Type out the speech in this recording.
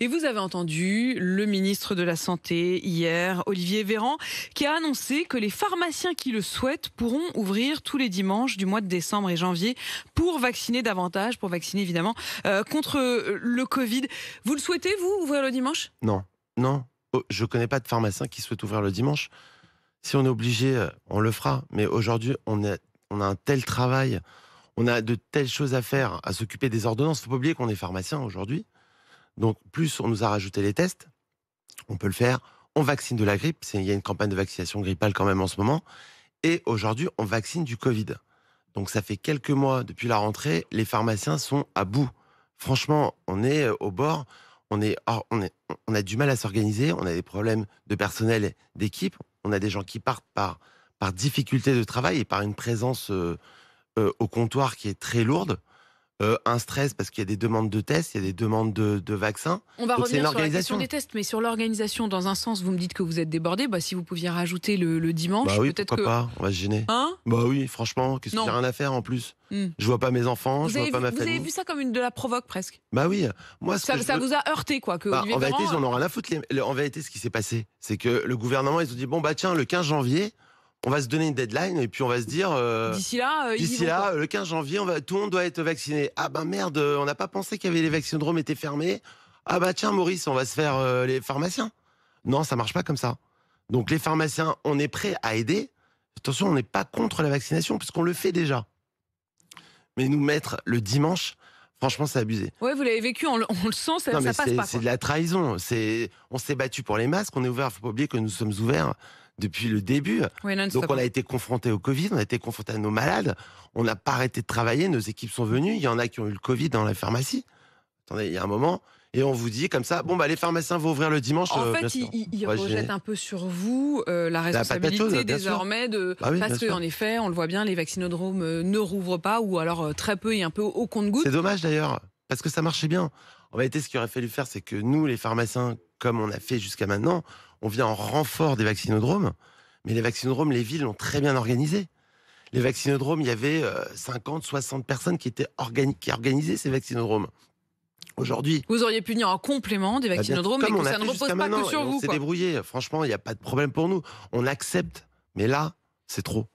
Et vous avez entendu le ministre de la Santé hier, Olivier Véran, qui a annoncé que les pharmaciens qui le souhaitent pourront ouvrir tous les dimanches du mois de décembre et janvier pour vacciner davantage, pour vacciner évidemment euh, contre le Covid. Vous le souhaitez, vous, ouvrir le dimanche Non, non. Oh, je ne connais pas de pharmacien qui souhaite ouvrir le dimanche. Si on est obligé, euh, on le fera. Mais aujourd'hui, on, on a un tel travail, on a de telles choses à faire, à s'occuper des ordonnances. Il ne faut pas oublier qu'on est pharmacien aujourd'hui. Donc, plus on nous a rajouté les tests, on peut le faire. On vaccine de la grippe. Il y a une campagne de vaccination grippale quand même en ce moment. Et aujourd'hui, on vaccine du Covid. Donc, ça fait quelques mois depuis la rentrée, les pharmaciens sont à bout. Franchement, on est euh, au bord. On, est, on, a du mal à s'organiser. On a des problèmes de personnel, d'équipe. On a des gens qui partent par, par difficulté de travail et par une présence euh, euh, au comptoir qui est très lourde. Euh, un stress parce qu'il y a des demandes de tests, il y a des demandes de, vaccins. On va revenir sur la des tests, mais sur l'organisation, dans un sens, vous me dites que vous êtes débordé. Bah, si vous pouviez rajouter le, dimanche, bah peut-être que... pas On va se gêner. Hein bah oui, franchement, qu'est-ce qu'il y a rien à faire en plus hmm. Je vois pas mes enfants, je vois pas ma famille. Vous avez vu ça comme une de la provoque presque Bah oui, moi ça, vous a heurté quoi que bah, En vérité, on en la rien En vérité, ce qui s'est passé, c'est que le gouvernement, ils ont dit bon bah tiens, le 15 janvier on va se donner une deadline et puis on va se dire euh, d'ici là, euh, d'ici là, euh, le 15 janvier, on tout le monde doit être vacciné. Ah ben merde, on n'a pas pensé qu'il y avait les vaccinodromes étaient fermés. Ah bah tiens Maurice, on va se faire les pharmaciens. Non, ça marche pas comme ça. Donc les pharmaciens, on est prêt à aider. Attention, on n'est pas contre la vaccination puisqu'on le fait déjà. Mais nous mettre le dimanche, franchement, c'est abusé. Ouais, vous l'avez vécu, on le, on sent, ça, passe pas. C'est de la trahison. C'est, on s'est battu pour les masques, on est ouvert. Faut pas oublier que nous sommes ouverts depuis le début. Donc on a été confronté au Covid, on a été confronté à nos malades, on n'a pas arrêté de travailler, nos équipes sont venues, il y en a qui ont eu le Covid dans la pharmacie. Attendez, il y a un moment, et on vous dit comme ça, bon bah les pharmaciens vont ouvrir le dimanche. En euh, fait, ils, il rejettent un peu sur vous euh, la bah, responsabilité désormais de bah parce qu'en en effet, on le voit bien, les vaccinodromes euh, ne rouvrent pas ou alors très peu et un peu au compte goutte C'est dommage d'ailleurs parce que ça marchait bien. En réalité, ce qu'il aurait fallu faire, c'est que nous, les pharmaciens, comme on a fait jusqu'à maintenant, on vient en renfort des vaccinodromes, mais les vaccinodromes, les villes l'ont très bien organisé. Les vaccinodromes, il y avait 50, euh, 60 personnes qui, étaient qui organisaient ces vaccinodromes. Aujourd'hui. Vous auriez pu venir en complément des bah, vaccinodromes, mais ça ne repose pas que sur vous. On s'est débrouillé. Franchement, il n'y a pas de problème pour nous. On accepte. Mais là, c'est trop.